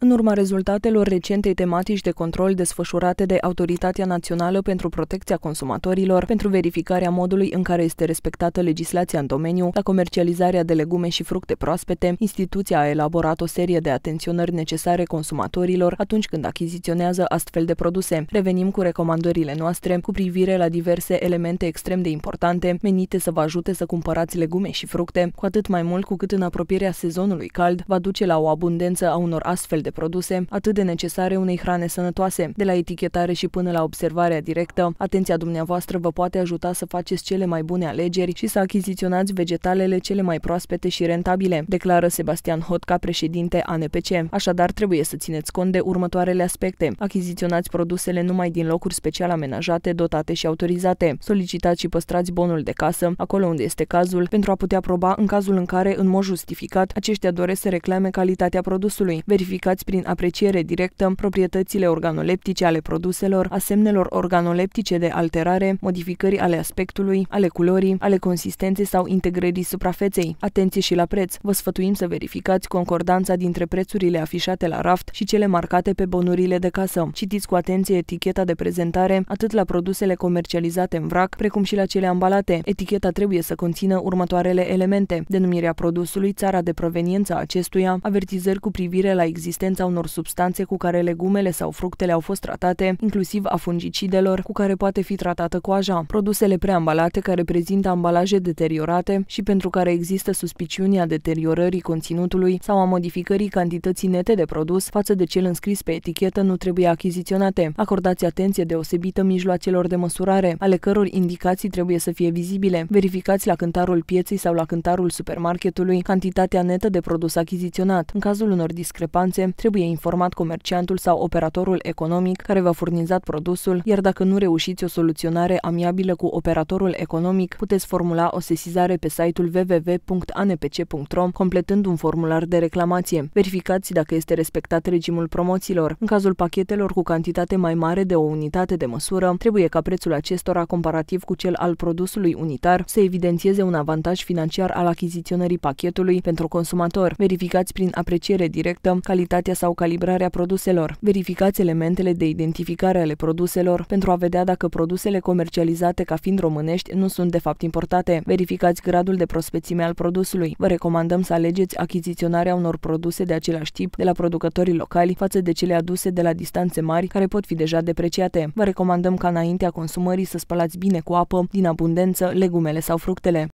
În urma rezultatelor recentei tematici de control desfășurate de Autoritatea Națională pentru Protecția Consumatorilor pentru verificarea modului în care este respectată legislația în domeniu, la comercializarea de legume și fructe proaspete, instituția a elaborat o serie de atenționări necesare consumatorilor atunci când achiziționează astfel de produse. Revenim cu recomandările noastre cu privire la diverse elemente extrem de importante menite să vă ajute să cumpărați legume și fructe, cu atât mai mult cu cât în apropierea sezonului cald va duce la o abundență a unor astfel de de produse atât de necesare unei hrane sănătoase. De la etichetare și până la observarea directă, atenția dumneavoastră vă poate ajuta să faceți cele mai bune alegeri și să achiziționați vegetalele cele mai proaspete și rentabile, declară Sebastian Hotca, președinte ANPC. Așadar, trebuie să țineți cont de următoarele aspecte. Achiziționați produsele numai din locuri special amenajate, dotate și autorizate. Solicitați și păstrați bonul de casă, acolo unde este cazul, pentru a putea proba în cazul în care, în mod justificat, aceștia doresc să reclame calitatea produsului. Verificați afectați prin apreciere directă proprietățile organoleptice ale produselor, a semnelor organoleptice de alterare, modificări ale aspectului, ale culorii, ale consistenței sau integrării suprafeței. Atenție și la preț! Vă sfătuim să verificați concordanța dintre prețurile afișate la raft și cele marcate pe bonurile de casă. Citiți cu atenție eticheta de prezentare atât la produsele comercializate în vrac, precum și la cele ambalate. Eticheta trebuie să conțină următoarele elemente: denumirea produsului, țara de proveniență a acestuia, avertizări cu privire la existența prezența unor substanțe cu care legumele sau fructele au fost tratate, inclusiv a fungicidelor cu care poate fi tratată coaja, produsele preambalate care prezintă ambalaje deteriorate și pentru care există suspiciunea deteriorării conținutului sau a modificării cantității nete de produs față de cel înscris pe etichetă nu trebuie achiziționate. Acordați atenție deosebită mijloacelor de măsurare, ale căror indicații trebuie să fie vizibile. Verificați la cântarul pieței sau la cântarul supermarketului cantitatea netă de produs achiziționat. În cazul unor discrepanțe, trebuie informat comerciantul sau operatorul economic care v-a furnizat produsul, iar dacă nu reușiți o soluționare amiabilă cu operatorul economic, puteți formula o sesizare pe site-ul www.anpc.ro, completând un formular de reclamație. Verificați dacă este respectat regimul promoțiilor. În cazul pachetelor cu cantitate mai mare de o unitate de măsură, trebuie ca prețul acestora, comparativ cu cel al produsului unitar, să evidențieze un avantaj financiar al achiziționării pachetului pentru consumator. Verificați prin apreciere directă calitatea calitatea sau calibrarea produselor. Verificați elementele de identificare ale produselor pentru a vedea dacă produsele comercializate ca fiind românești nu sunt de fapt importate. Verificați gradul de prospețime al produsului. Vă recomandăm să alegeți achiziționarea unor produse de același tip de la producătorii locali față de cele aduse de la distanțe mari care pot fi deja depreciate. Vă recomandăm ca înaintea consumării să spălați bine cu apă, din abundență, legumele sau fructele.